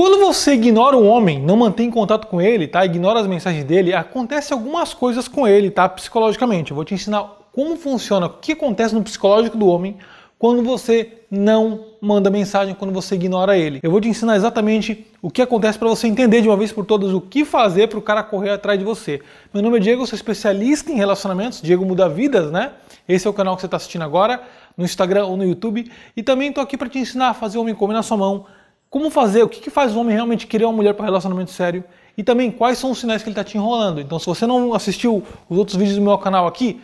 Quando você ignora um homem, não mantém contato com ele, tá? Ignora as mensagens dele, acontece algumas coisas com ele, tá? Psicologicamente. Eu vou te ensinar como funciona, o que acontece no psicológico do homem quando você não manda mensagem, quando você ignora ele. Eu vou te ensinar exatamente o que acontece para você entender de uma vez por todas o que fazer para o cara correr atrás de você. Meu nome é Diego, sou especialista em relacionamentos, Diego Muda Vidas, né? Esse é o canal que você está assistindo agora, no Instagram ou no YouTube. E também estou aqui para te ensinar a fazer o homem comer na sua mão como fazer? O que, que faz o homem realmente querer uma mulher para relacionamento sério? E também quais são os sinais que ele está te enrolando. Então, se você não assistiu os outros vídeos do meu canal aqui,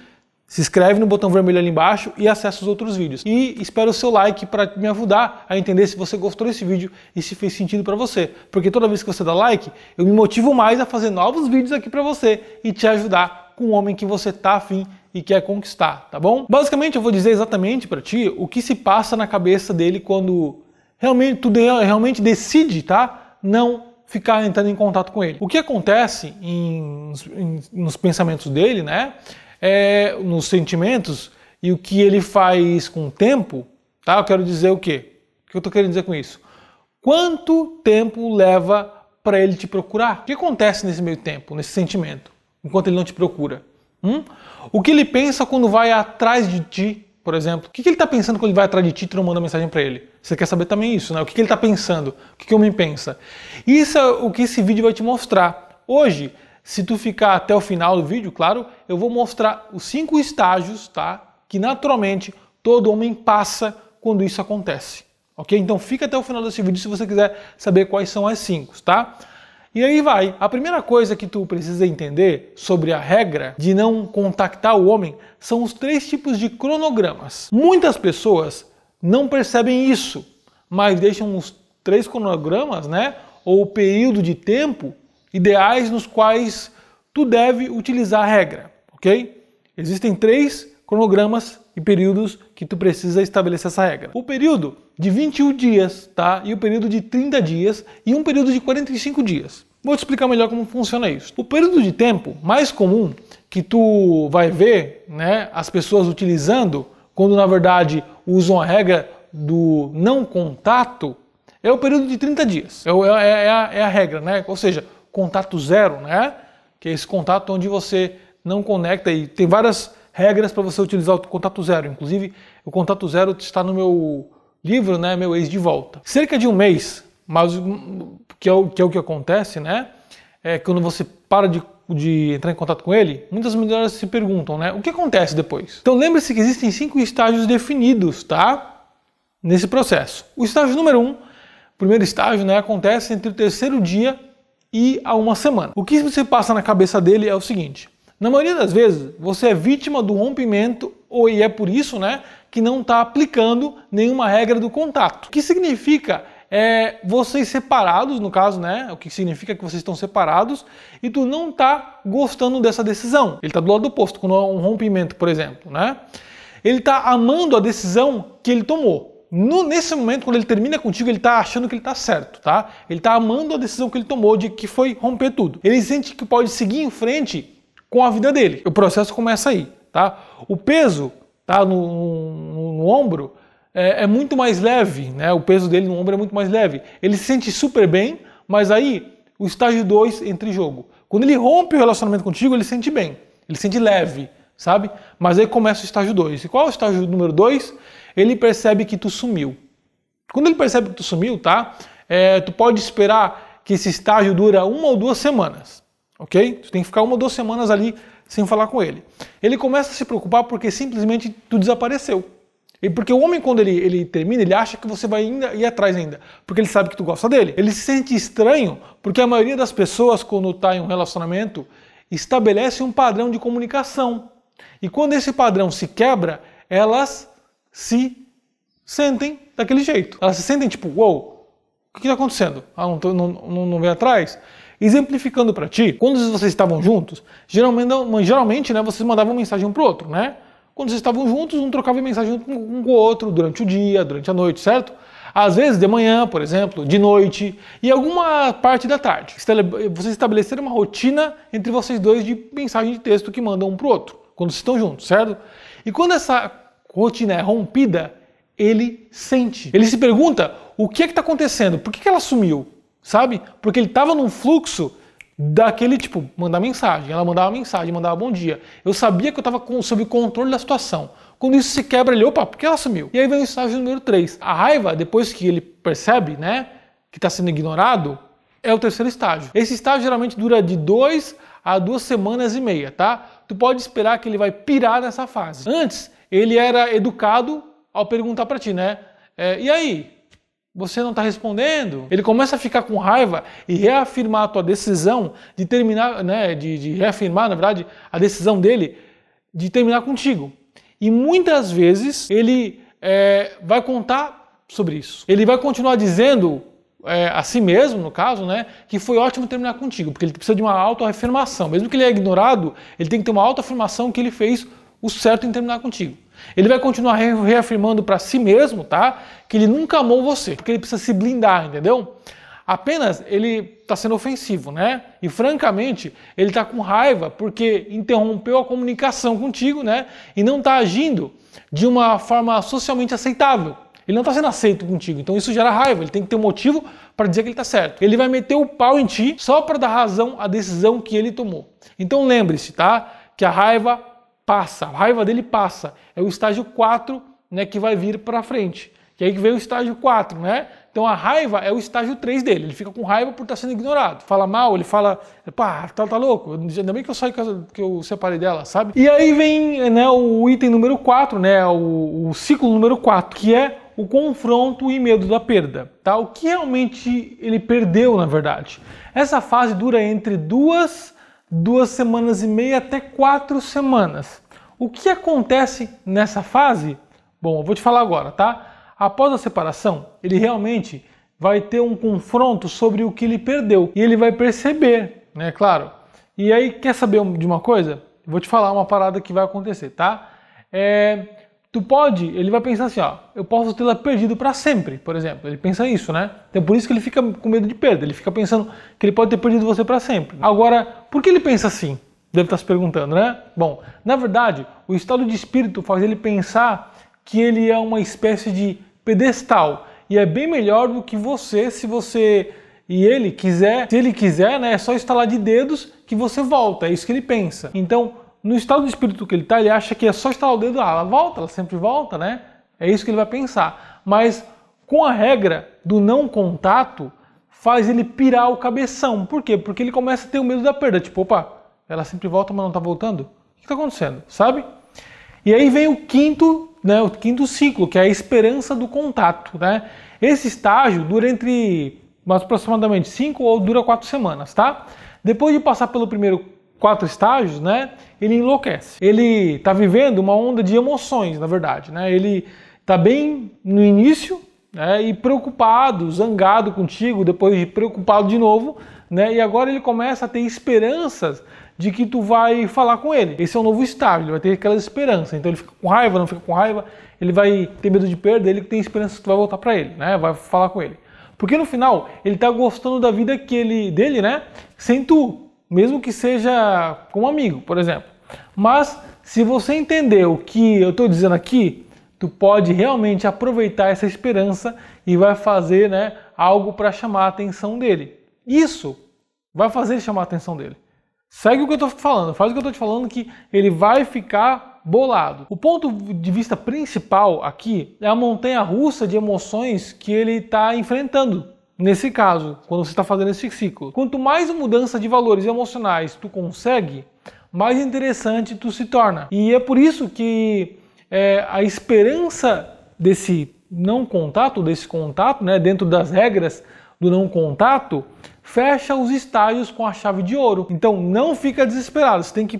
se inscreve no botão vermelho ali embaixo e acessa os outros vídeos. E espero o seu like para me ajudar a entender se você gostou desse vídeo e se fez sentido para você. Porque toda vez que você dá like, eu me motivo mais a fazer novos vídeos aqui para você e te ajudar com o homem que você tá afim e quer conquistar, tá bom? Basicamente, eu vou dizer exatamente para ti o que se passa na cabeça dele quando realmente tu é, realmente decide, tá? Não ficar entrando em contato com ele. O que acontece em, em, nos pensamentos dele, né? É, nos sentimentos e o que ele faz com o tempo, tá? Eu quero dizer o quê? O que eu tô querendo dizer com isso? Quanto tempo leva para ele te procurar? O que acontece nesse meio tempo, nesse sentimento, enquanto ele não te procura? Hum? O que ele pensa quando vai atrás de ti? por exemplo, o que, que ele está pensando quando ele vai atrás de título e manda mensagem para ele? Você quer saber também isso, né? O que, que ele está pensando? O que, que o homem pensa? Isso é o que esse vídeo vai te mostrar. Hoje, se tu ficar até o final do vídeo, claro, eu vou mostrar os cinco estágios, tá? Que naturalmente todo homem passa quando isso acontece. Ok? Então fica até o final desse vídeo se você quiser saber quais são as cinco, tá? E aí vai. A primeira coisa que tu precisa entender sobre a regra de não contactar o homem são os três tipos de cronogramas. Muitas pessoas não percebem isso, mas deixam os três cronogramas, né, ou período de tempo ideais nos quais tu deve utilizar a regra, OK? Existem três cronogramas e períodos que tu precisa estabelecer essa regra. O período de 21 dias, tá? E o período de 30 dias e um período de 45 dias. Vou te explicar melhor como funciona isso. O período de tempo mais comum que tu vai ver né, as pessoas utilizando, quando na verdade usam a regra do não contato, é o período de 30 dias. É, é, é, é, a, é a, regra, né? Ou seja, contato zero, né? Que é esse contato onde você não conecta e tem várias regras para você utilizar o contato zero. Inclusive, o contato zero está no meu livro, né? Meu ex de volta. Cerca de um mês mas que é o que, é o que acontece, né? É, quando você para de, de entrar em contato com ele, muitas mulheres se perguntam, né? O que acontece depois? Então lembre-se que existem cinco estágios definidos, tá? Nesse processo. O estágio número um, primeiro estágio, né? Acontece entre o terceiro dia e a uma semana. O que você passa na cabeça dele é o seguinte: na maioria das vezes, você é vítima do rompimento ou e é por isso, né, que não está aplicando nenhuma regra do contato. O que significa é, vocês separados, no caso, né? O que significa que vocês estão separados e tu não tá gostando dessa decisão. Ele tá do lado oposto, quando é um rompimento, por exemplo, né? Ele tá amando a decisão que ele tomou. No, nesse momento, quando ele termina contigo, ele está achando que ele está certo, tá? Ele está amando a decisão que ele tomou de que foi romper tudo. Ele sente que pode seguir em frente com a vida dele. O processo começa aí, tá? O peso, tá? No, no, no ombro é, é muito mais leve, né? o peso dele no ombro é muito mais leve. Ele se sente super bem, mas aí o estágio 2 entre jogo. Quando ele rompe o relacionamento contigo, ele se sente bem, ele se sente leve, sabe? Mas aí começa o estágio 2. E qual é o estágio número 2? Ele percebe que tu sumiu. Quando ele percebe que tu sumiu, tá? É, tu pode esperar que esse estágio dura uma ou duas semanas, ok? Tu tem que ficar uma ou duas semanas ali sem falar com ele. Ele começa a se preocupar porque simplesmente tu desapareceu. E porque o homem, quando ele, ele termina, ele acha que você vai ainda ir atrás ainda, porque ele sabe que tu gosta dele. Ele se sente estranho, porque a maioria das pessoas, quando está em um relacionamento, estabelece um padrão de comunicação. E quando esse padrão se quebra, elas se sentem daquele jeito. Elas se sentem tipo, uou, wow, o que está acontecendo? Ah, não, tô, não, não, não vem atrás? Exemplificando para ti, quando vocês estavam juntos, geralmente, geralmente né, vocês mandavam mensagem um para o outro, né? quando vocês estavam juntos, um trocava mensagem um com o outro durante o dia, durante a noite, certo? Às vezes de manhã, por exemplo, de noite e alguma parte da tarde. Vocês estabeleceram uma rotina entre vocês dois de mensagem de texto que mandam um para o outro, quando vocês estão juntos, certo? E quando essa rotina é rompida, ele sente. Ele se pergunta o que é que está acontecendo, por que, que ela sumiu, sabe? Porque ele estava num fluxo daquele tipo, mandar mensagem. Ela mandava mensagem, mandava bom dia. Eu sabia que eu estava sob controle da situação. Quando isso se quebra, ele, opa, porque ela sumiu? E aí vem o estágio número 3. A raiva, depois que ele percebe, né, que está sendo ignorado, é o terceiro estágio. Esse estágio geralmente dura de dois a duas semanas e meia, tá? Tu pode esperar que ele vai pirar nessa fase. Antes, ele era educado ao perguntar para ti, né? É, e aí, você não está respondendo. Ele começa a ficar com raiva e reafirmar a tua decisão de terminar, né, de, de reafirmar, na verdade, a decisão dele de terminar contigo. E muitas vezes ele é, vai contar sobre isso. Ele vai continuar dizendo é, a si mesmo, no caso, né, que foi ótimo terminar contigo, porque ele precisa de uma autoafirmação. Mesmo que ele é ignorado, ele tem que ter uma autoafirmação que ele fez o certo em terminar contigo. Ele vai continuar reafirmando para si mesmo, tá? Que ele nunca amou você, porque ele precisa se blindar, entendeu? Apenas ele está sendo ofensivo, né? E francamente, ele está com raiva porque interrompeu a comunicação contigo, né? E não está agindo de uma forma socialmente aceitável. Ele não está sendo aceito contigo, então isso gera raiva. Ele tem que ter um motivo para dizer que ele está certo. Ele vai meter o pau em ti só para dar razão à decisão que ele tomou. Então lembre-se, tá? Que a raiva passa, a raiva dele passa. É o estágio 4 né, que vai vir para frente. E aí que vem o estágio 4, né? Então a raiva é o estágio 3 dele. Ele fica com raiva por estar tá sendo ignorado. Fala mal, ele fala, pá, tá, tá louco. Ainda bem que eu saí que eu separei dela, sabe? E aí vem né, o item número 4, né? O, o ciclo número 4, que é o confronto e medo da perda, tá? O que realmente ele perdeu, na verdade. Essa fase dura entre duas duas semanas e meia até quatro semanas. O que acontece nessa fase? Bom, eu vou te falar agora, tá? Após a separação, ele realmente vai ter um confronto sobre o que ele perdeu e ele vai perceber, né? Claro. E aí, quer saber de uma coisa? Vou te falar uma parada que vai acontecer, tá? É, Tu pode, ele vai pensar assim, ó, eu posso tê-la perdido para sempre, por exemplo. Ele pensa isso, né? Então por isso que ele fica com medo de perda, ele fica pensando que ele pode ter perdido você para sempre. Agora, por que ele pensa assim? Deve estar se perguntando, né? Bom, na verdade, o estado de espírito faz ele pensar que ele é uma espécie de pedestal e é bem melhor do que você se você e ele quiser, se ele quiser, né, é só estalar de dedos que você volta, é isso que ele pensa. Então, no estado de espírito que ele está, ele acha que é só estalar o dedo, ah, ela volta, ela sempre volta, né? É isso que ele vai pensar. Mas com a regra do não contato, faz ele pirar o cabeção. Por quê? Porque ele começa a ter o medo da perda. Tipo, opa, ela sempre volta, mas não está voltando? O que está acontecendo? Sabe? E aí vem o quinto, né, o quinto ciclo, que é a esperança do contato. Né? Esse estágio dura entre aproximadamente 5 ou dura 4 semanas, tá? Depois de passar pelo primeiro quatro estágios, né? Ele enlouquece. Ele está vivendo uma onda de emoções, na verdade, né? Ele está bem no início, né? E preocupado, zangado contigo, depois preocupado de novo, né? E agora ele começa a ter esperanças de que tu vai falar com ele. Esse é um novo estágio, ele vai ter aquela esperança. Então ele fica com raiva, não fica com raiva, ele vai ter medo de perder. ele tem esperança que tu vai voltar para ele, né? Vai falar com ele. Porque no final ele está gostando da vida que ele dele, né? Sem tu, mesmo que seja com um amigo, por exemplo. Mas se você entender o que eu estou dizendo aqui, tu pode realmente aproveitar essa esperança e vai fazer né, algo para chamar a atenção dele. Isso vai fazer chamar a atenção dele. Segue o que eu estou falando, faz o que eu estou te falando que ele vai ficar bolado. O ponto de vista principal aqui é a montanha russa de emoções que ele está enfrentando Nesse caso, quando você está fazendo esse ciclo, quanto mais mudança de valores emocionais tu consegue, mais interessante tu se torna. E é por isso que é, a esperança desse não contato, desse contato, né, dentro das regras do não contato, fecha os estágios com a chave de ouro. Então não fica desesperado, você tem que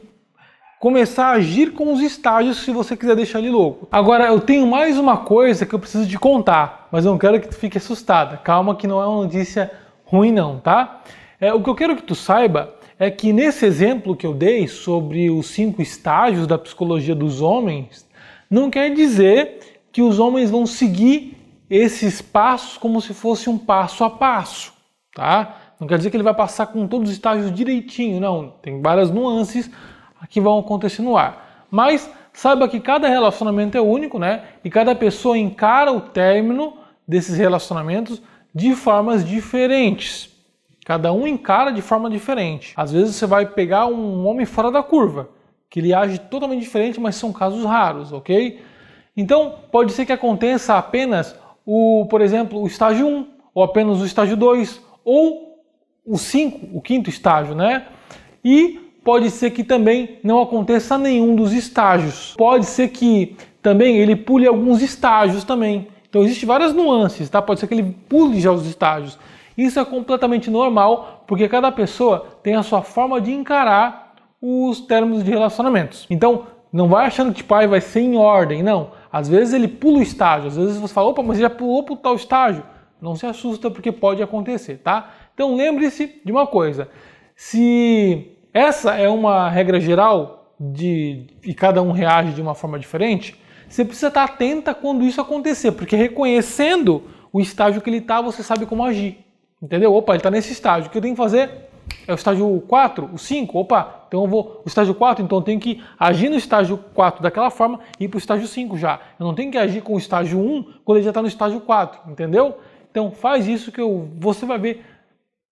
começar a agir com os estágios se você quiser deixar ele louco. Agora, eu tenho mais uma coisa que eu preciso te contar, mas não quero que tu fique assustada. Calma que não é uma notícia ruim não, tá? É, o que eu quero que tu saiba é que nesse exemplo que eu dei sobre os cinco estágios da psicologia dos homens, não quer dizer que os homens vão seguir esses passos como se fosse um passo a passo, tá? Não quer dizer que ele vai passar com todos os estágios direitinho, não. Tem várias nuances que vão acontecer no ar. Mas saiba que cada relacionamento é único, né? E cada pessoa encara o término desses relacionamentos de formas diferentes. Cada um encara de forma diferente. Às vezes você vai pegar um homem fora da curva, que ele age totalmente diferente, mas são casos raros, ok? Então, pode ser que aconteça apenas o, por exemplo, o estágio 1, ou apenas o estágio 2, ou o 5, o quinto estágio, né? E pode ser que também não aconteça nenhum dos estágios. Pode ser que também ele pule alguns estágios também. Então existe várias nuances, tá? Pode ser que ele pule já os estágios. Isso é completamente normal, porque cada pessoa tem a sua forma de encarar os termos de relacionamentos. Então, não vai achando que tipo, ah, vai ser em ordem, não. Às vezes ele pula o estágio, às vezes você fala, opa, mas já pulou para tal estágio. Não se assusta porque pode acontecer, tá? Então lembre-se de uma coisa: se essa é uma regra geral de, e cada um reage de uma forma diferente, você precisa estar atenta quando isso acontecer, porque reconhecendo o estágio que ele está, você sabe como agir. Entendeu? Opa, ele está nesse estágio. O que eu tenho que fazer é o estágio 4, o 5. Opa, então eu vou. O estágio 4, então eu tenho que agir no estágio 4 daquela forma e ir para o estágio 5 já. Eu não tenho que agir com o estágio 1 quando ele já está no estágio 4. Entendeu? Então faz isso que eu, você vai ver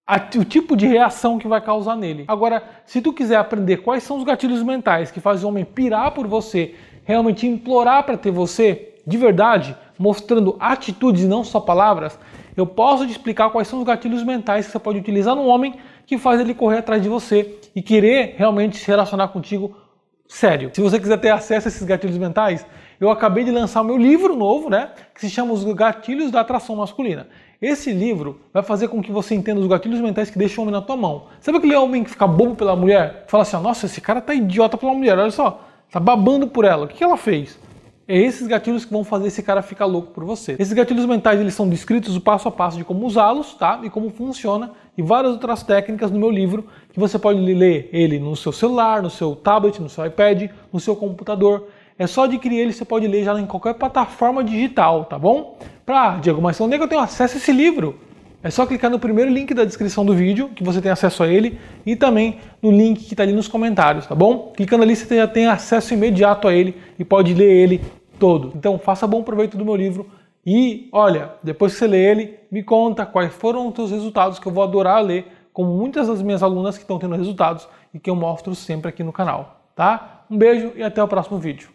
a, o tipo de reação que vai causar nele. Agora, se tu quiser aprender quais são os gatilhos mentais que fazem o homem pirar por você, realmente implorar para ter você, de verdade, mostrando atitudes e não só palavras, eu posso te explicar quais são os gatilhos mentais que você pode utilizar no homem que faz ele correr atrás de você e querer realmente se relacionar contigo sério. Se você quiser ter acesso a esses gatilhos mentais, eu acabei de lançar o meu livro novo, né, que se chama Os Gatilhos da Atração Masculina. Esse livro vai fazer com que você entenda os gatilhos mentais que deixam o homem na tua mão. Sabe aquele homem que fica bobo pela mulher? Fala assim, ah, nossa, esse cara tá idiota pela mulher, olha só, tá babando por ela. O que ela fez? É esses gatilhos que vão fazer esse cara ficar louco por você. Esses gatilhos mentais eles são descritos o passo a passo de como usá-los, tá? E como funciona e várias outras técnicas no meu livro que você pode ler ele no seu celular, no seu tablet, no seu iPad, no seu computador. É só adquirir ele, você pode ler já em qualquer plataforma digital, tá bom? Para Diego mas onde é que eu tenho acesso a esse livro. É só clicar no primeiro link da descrição do vídeo, que você tem acesso a ele, e também no link que está ali nos comentários, tá bom? Clicando ali você já tem acesso imediato a ele e pode ler ele todo. Então faça bom proveito do meu livro e, olha, depois que você lê ele, me conta quais foram os seus resultados, que eu vou adorar ler, como muitas das minhas alunas que estão tendo resultados e que eu mostro sempre aqui no canal, tá? Um beijo e até o próximo vídeo.